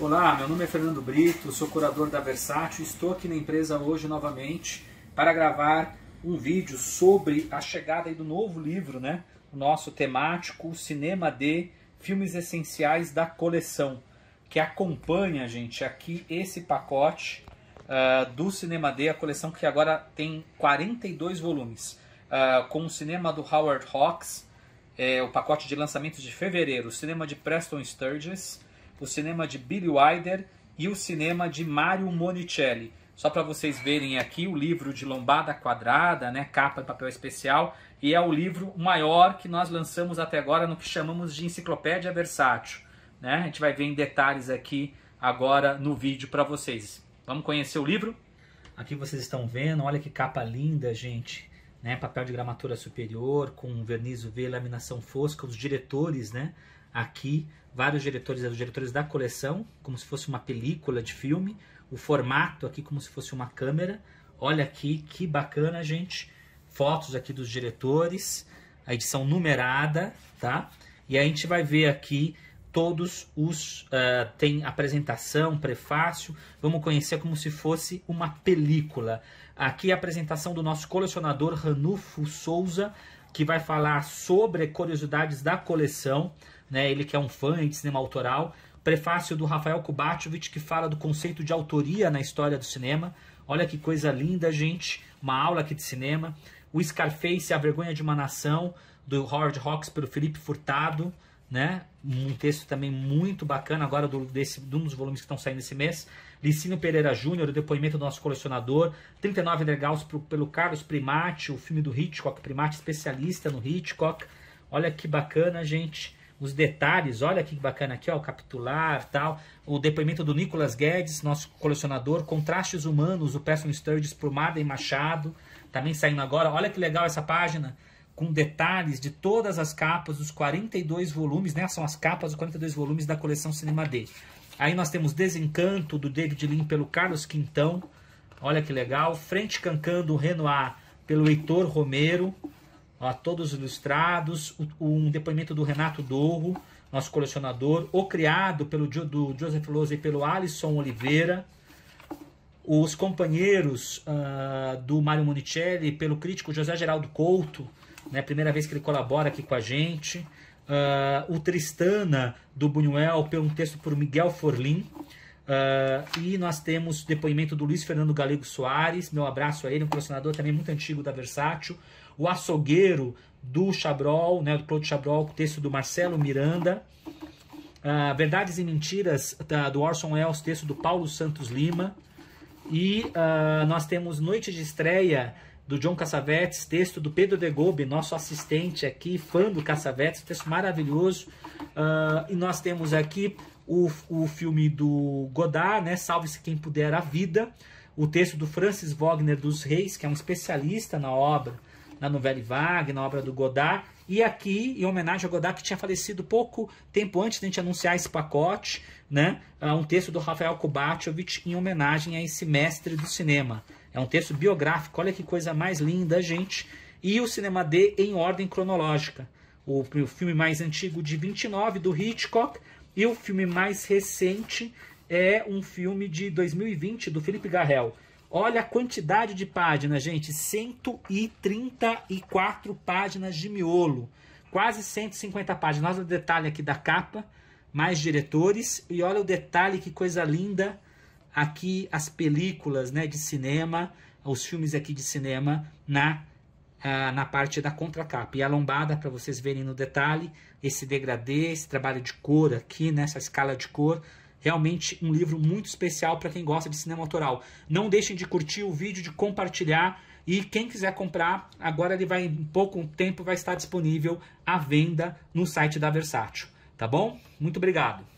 Olá, meu nome é Fernando Brito, sou curador da Versátil. Estou aqui na empresa hoje novamente para gravar um vídeo sobre a chegada do novo livro, né? O nosso temático Cinema de Filmes Essenciais da Coleção, que acompanha, gente, aqui esse pacote uh, do Cinema D, a coleção que agora tem 42 volumes, uh, com o cinema do Howard Hawks, é, o pacote de lançamentos de fevereiro, o cinema de Preston Sturges, o cinema de Billy Wilder e o cinema de Mario Monicelli. Só para vocês verem aqui o livro de lombada quadrada, né, capa de papel especial, e é o livro maior que nós lançamos até agora no que chamamos de enciclopédia versátil. Né? A gente vai ver em detalhes aqui agora no vídeo para vocês. Vamos conhecer o livro? Aqui vocês estão vendo, olha que capa linda, gente. Né? Papel de gramatura superior, com verniz UV, laminação fosca, os diretores, né? aqui vários diretores, os diretores da coleção, como se fosse uma película de filme, o formato aqui como se fosse uma câmera. Olha aqui que bacana, gente. Fotos aqui dos diretores, a edição numerada, tá? E a gente vai ver aqui todos os uh, tem apresentação, prefácio. Vamos conhecer como se fosse uma película. Aqui é a apresentação do nosso colecionador Ranulfo Souza que vai falar sobre curiosidades da coleção, né? Ele que é um fã de cinema autoral. Prefácio do Rafael Kubatovich, que fala do conceito de autoria na história do cinema. Olha que coisa linda, gente. Uma aula aqui de cinema. O Scarface, A Vergonha de uma Nação, do Howard Hawks pelo Felipe Furtado né? Um texto também muito bacana agora do, desse, de um dos volumes que estão saindo esse mês. Licínio Pereira Júnior, o depoimento do nosso colecionador. 39 degraus pro, pelo Carlos Primate, o filme do Hitchcock. Primate especialista no Hitchcock. Olha que bacana, gente. Os detalhes, olha que bacana aqui, ó, capitular tal. O depoimento do Nicolas Guedes, nosso colecionador. Contrastes humanos, o Person Sturges, por Marden Machado. Também saindo agora. Olha que legal essa página com detalhes de todas as capas dos 42 volumes, né? São as capas dos 42 volumes da coleção Cinema D. Aí nós temos Desencanto, do David Lin, pelo Carlos Quintão. Olha que legal. Frente Cancando, do Renoir, pelo Heitor Romero. Ó, todos ilustrados. Um depoimento do Renato Dorro, nosso colecionador. O Criado, pelo do Joseph Lose e pelo Alisson Oliveira. Os Companheiros, uh, do Mário Monicelli, pelo crítico José Geraldo Couto né? Primeira vez que ele colabora aqui com a gente. Uh, o Tristana do Buñuel, um texto por Miguel Forlim. Uh, ah, e nós temos depoimento do Luiz Fernando Galego Soares, meu abraço a ele, um colecionador também muito antigo da Versátil. O Açougueiro do Chabrol, né, do Claude Chabrol, texto do Marcelo Miranda. Uh, Verdades e Mentiras, da, do Orson Welles, texto do Paulo Santos Lima. E nós temos Noite de Estreia do John Cassavetes, texto do Pedro de Gobi, nosso assistente aqui, fã do Cassavetes, texto maravilhoso. Uh, e nós temos aqui o, o filme do Godard, né? Salve-se quem puder a vida. O texto do Francis Wagner dos Reis, que é um especialista na obra, na novela Vague, na obra do Godard. E aqui, em homenagem a Godard, que tinha falecido pouco tempo antes de a gente anunciar esse pacote, né? Ah, um texto do Rafael Kubatovich em homenagem a esse mestre do cinema. É um texto biográfico, olha que coisa mais linda, gente. E o cinema D em ordem cronológica. O, o filme mais antigo de 29, do Hitchcock, e o filme mais recente é um filme de 2020, do Felipe Garrel. Olha a quantidade de páginas, gente. 134 páginas de miolo. Quase 150 páginas. Olha o detalhe aqui da capa, mais diretores. E olha o detalhe, que coisa linda aqui as películas né, de cinema, os filmes aqui de cinema na, ah, na parte da contracapa. E a lombada, para vocês verem no detalhe, esse degradê, esse trabalho de cor aqui, né, essa escala de cor, realmente um livro muito especial para quem gosta de cinema autoral. Não deixem de curtir o vídeo, de compartilhar e quem quiser comprar, agora ele vai em pouco tempo vai estar disponível à venda no site da Versátil, tá bom? Muito obrigado.